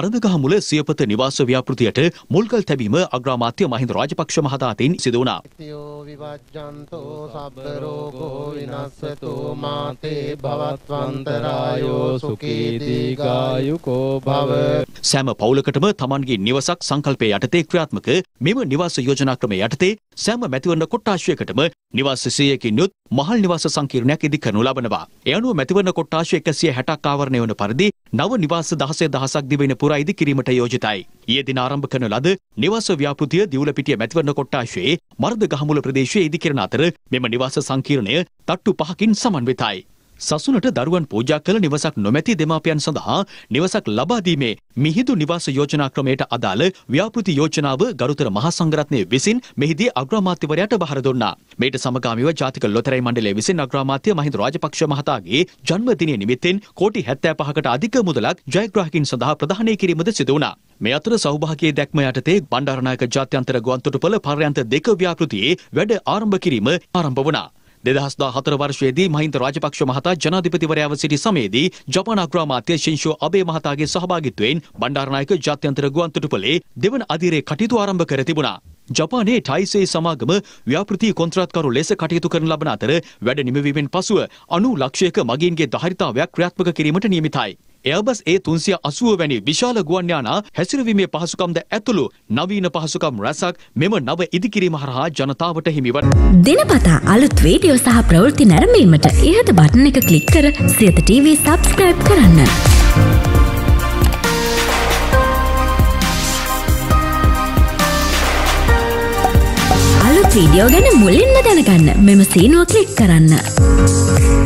අරදගහ මුල සියපත නිවාස ව්‍යාපෘතියට මුල්කල් තැබීම අග්‍රාමාත්‍ය මහින්ද රාජපක්ෂ මහතාතින් සිදු වුණා. විවජ්ජන්තෝ සබ්බ රෝගෝ විනස්සතෝ මාතේ භවත්වන්තරායෝ සුඛී දීඝායුකෝ භව. සෑම පවුලකටම තමන්ගේ නිවසක් සංකල්පය යටතේ ක්‍රියාත්මක මෙම නිවාස යෝජනා ක්‍රමය යටතේ සෑම මැතිවරණ කොට්ටාශයකටම නිවාස සියයකින් යුත් මහල් නිවාස සංකීර්ණයක් ඉදි කරනු ලබනවා. ඒ අනුව මැතිවරණ කොට්ටාශය 160ක් ආවරණය වන පරිදි නව නිවාස 16000ක් දිවෙන පුරා ඉදි කිරීමට යෝජිතයි. ඊයේ දින ආරම්භ කරන ලද නිවාස ව්‍යාපෘතිය දිවුලපිටිය මැතිවරණ කොට්ටාශයේ මර්ධගහමුල ප්‍රදේශයේ ඉදි කරන අතර මෙම නිවාස සංකීර්ණය තට්ටු පහකින් සමන්විතයි. සසුනට දරුවන් පූජා කළ නිවසක් නොමැති දෙමාපියන් සඳහා නිවසක් ලබා දීමේ මිහිඳු නිවාස යෝජනා ක්‍රමයට අදාළ ව්‍යාපෘති යෝජනාව ගරුතර මහා සංඝරත්නය විසින් මෙහිදී අග්‍රාමාත්‍යවරයාට බහර දුන්නා. මේට සමගාමීව ජාතික ලොතරැයි මණ්ඩලය විසින් අග්‍රාමාත්‍ය මහින්ද රාජපක්ෂ මහතාගේ ජන්මදිනය නිමිත්තෙන් කෝටි 75කට අධික මුදලක් ජයග්‍රාහකින් සඳහා ප්‍රදානය කිරීමද සිදු වුණා. මේ අතර සෞභාග්‍යයේ දැක්ම යටතේ බණ්ඩාරනායක ජාත්‍යන්තර ගුවන්තොටුපළ පර්යන්ත දෙක ව්‍යාපෘතියේ වැඩ ආරම්භ කිරීම ආරම්භ වුණා. 2014 වර්ෂයේදී මහින්ද රාජපක්ෂ මහතා ජනාධිපතිවරයාව සිටි සමයේදී ජපාන අග්‍රාමාත්‍ය ශින්ෂෝ අබේ මහතාගේ සහභාගිත්වයෙන් බණ්ඩාරනායක ජාත්‍යන්තර ගුවන්තොටුපළේ දෙවන අධීරේ කටයුතු ආරම්භ කර තිබුණා. ජපානයේ ටයිසේ සමාගම ව්‍යාපෘති කොන්ත්‍රාත්කරු ලෙස කටයුතු කරන ලබන අතර වැඩ නිමවීමෙන් පසුව 90 ලක්ෂයක මගීන්ගේ දහරිතාවයක් ක්‍රියාත්මක කිරීමට නියමිතයි. එයබස් ඒ තුන්සිය අසුව වැනි විශාල ගුවන්යානා හැසිරවීමේ පහසුකම්ද ඇතුළු නවීන පහසුකම් රැසක් මෙම නව ඉදිකිරීම හරහා ජනතාවට හිමිවන්. දෙනපතා අලුත් වීඩියෝ සහ ප්‍රවෘති නැරමීමට ඉහත බටන එක කලික් කර සියත TV සබස්ක්‍රයිබ් කරන්න. වීඩියෝ ගැන මුලින්ම දැනගන්න මෙම සීනුව කලික් කරන්න.